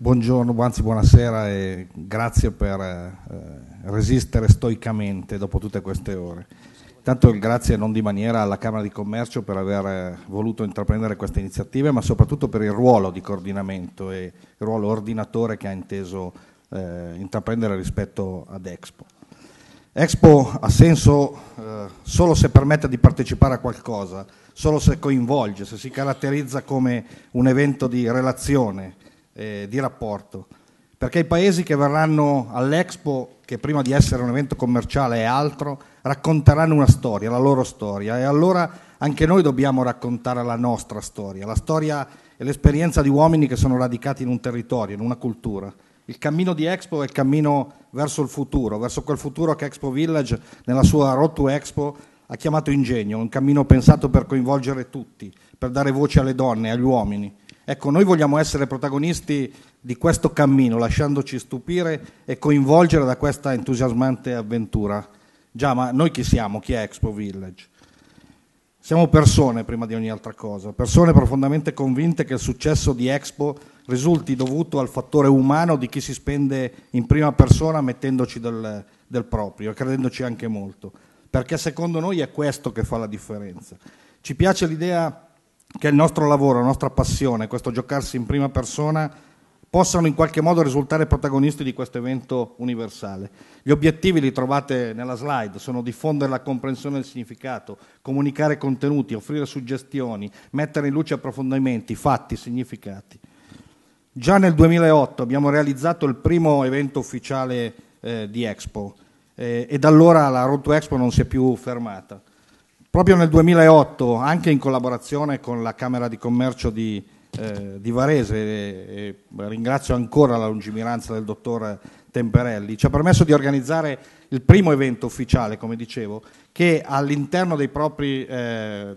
Buongiorno, anzi buonasera e grazie per eh, resistere stoicamente dopo tutte queste ore. Intanto grazie non di maniera alla Camera di Commercio per aver voluto intraprendere queste iniziative, ma soprattutto per il ruolo di coordinamento e il ruolo ordinatore che ha inteso eh, intraprendere rispetto ad Expo. Expo ha senso eh, solo se permette di partecipare a qualcosa, solo se coinvolge, se si caratterizza come un evento di relazione, eh, di rapporto. Perché i paesi che verranno all'Expo, che prima di essere un evento commerciale è altro, racconteranno una storia, la loro storia. E allora anche noi dobbiamo raccontare la nostra storia, la storia e l'esperienza di uomini che sono radicati in un territorio, in una cultura. Il cammino di Expo è il cammino verso il futuro, verso quel futuro che Expo Village nella sua Road to Expo ha chiamato ingegno, un cammino pensato per coinvolgere tutti, per dare voce alle donne, agli uomini. Ecco, noi vogliamo essere protagonisti di questo cammino, lasciandoci stupire e coinvolgere da questa entusiasmante avventura. Già, ma noi chi siamo? Chi è Expo Village? Siamo persone prima di ogni altra cosa, persone profondamente convinte che il successo di Expo risulti dovuto al fattore umano di chi si spende in prima persona mettendoci del, del proprio e credendoci anche molto, perché secondo noi è questo che fa la differenza. Ci piace l'idea che il nostro lavoro, la nostra passione, questo giocarsi in prima persona possano in qualche modo risultare protagonisti di questo evento universale. Gli obiettivi li trovate nella slide, sono diffondere la comprensione del significato, comunicare contenuti, offrire suggestioni, mettere in luce approfondimenti, fatti, significati. Già nel 2008 abbiamo realizzato il primo evento ufficiale eh, di Expo eh, e da allora la Road to Expo non si è più fermata. Proprio nel 2008, anche in collaborazione con la Camera di Commercio di, eh, di Varese, e, e ringrazio ancora la lungimiranza del dottor Temperelli, ci ha permesso di organizzare il primo evento ufficiale, come dicevo, che all'interno dei propri eh,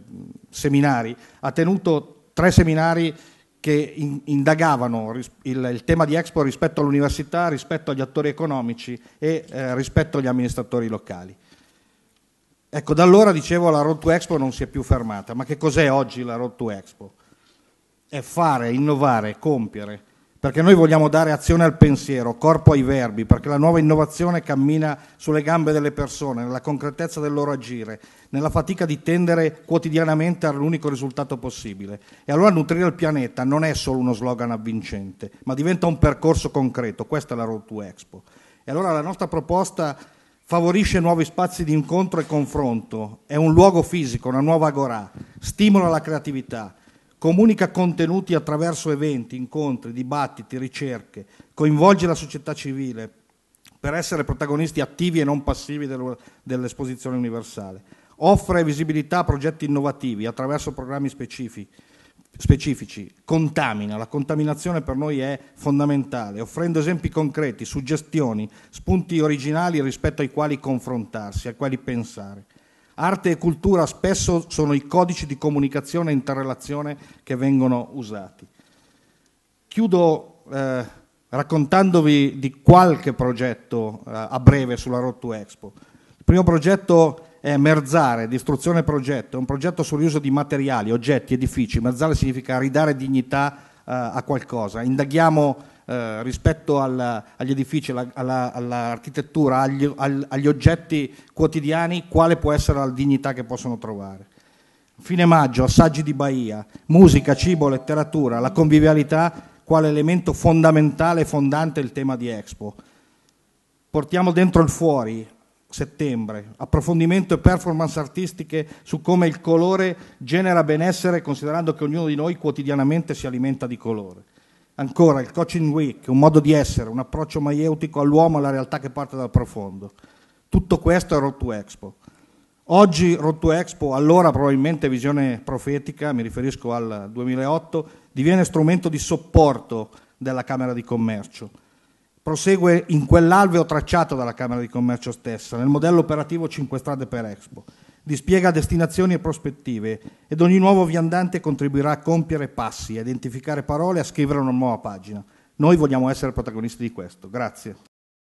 seminari ha tenuto tre seminari che in, indagavano ris, il, il, tema di Expo rispetto all'università, rispetto agli attori economici e eh, rispetto agli amministratori locali. Ecco, da allora dicevo la Road to Expo non si è più fermata, ma che cos'è oggi la Road to Expo? È fare, innovare, compiere, perché noi vogliamo dare azione al pensiero, corpo ai verbi, perché la nuova innovazione cammina sulle gambe delle persone, nella concretezza del loro agire, nella fatica di tendere quotidianamente all'unico risultato possibile. E allora nutrire il pianeta non è solo uno slogan avvincente, ma diventa un percorso concreto, questa è la Road to Expo. E allora la nostra proposta favorisce nuovi spazi di incontro e confronto, è un luogo fisico, una nuova agora, stimola la creatività, comunica contenuti attraverso eventi, incontri, dibattiti, ricerche, coinvolge la società civile per essere protagonisti attivi e non passivi dell'esposizione universale, offre visibilità a progetti innovativi attraverso programmi specifici, specifici contamina, la contaminazione per noi è fondamentale, offrendo esempi concreti, suggestioni, spunti originali rispetto ai quali confrontarsi, ai quali pensare. Arte e cultura spesso sono i codici di comunicazione e interrelazione che vengono usati. Chiudo eh, raccontandovi di qualche progetto eh, a breve sulla Road to Expo. Il primo progetto è eh, merzare, distruzione progetto, è un progetto sul riuso di materiali, oggetti, edifici. Merzare significa ridare dignità eh, a qualcosa. Indaghiamo eh, rispetto al, agli edifici, alla, all'architettura, agli, al, agli, oggetti quotidiani, quale può essere la dignità che possono trovare. Fine maggio, assaggi di Bahia, musica, cibo, letteratura, la convivialità quale elemento fondamentale e fondante il tema di Expo. Portiamo dentro il fuori, settembre, approfondimento e performance artistiche su come il colore genera benessere considerando che ognuno di noi quotidianamente si alimenta di colore. Ancora il Coaching Week, un modo di essere, un approccio maieutico all'uomo e alla realtà che parte dal profondo. Tutto questo è Road to Expo. Oggi Road to Expo, allora probabilmente visione profetica, mi riferisco al 2008, diviene strumento di supporto della Camera di Commercio prosegue in quell'alveo tracciato dalla Camera di Commercio stessa, nel modello operativo 5 strade per Expo, dispiega destinazioni e prospettive ed ogni nuovo viandante contribuirà a compiere passi, a identificare parole, a scrivere una nuova pagina. Noi vogliamo essere protagonisti di questo. Grazie.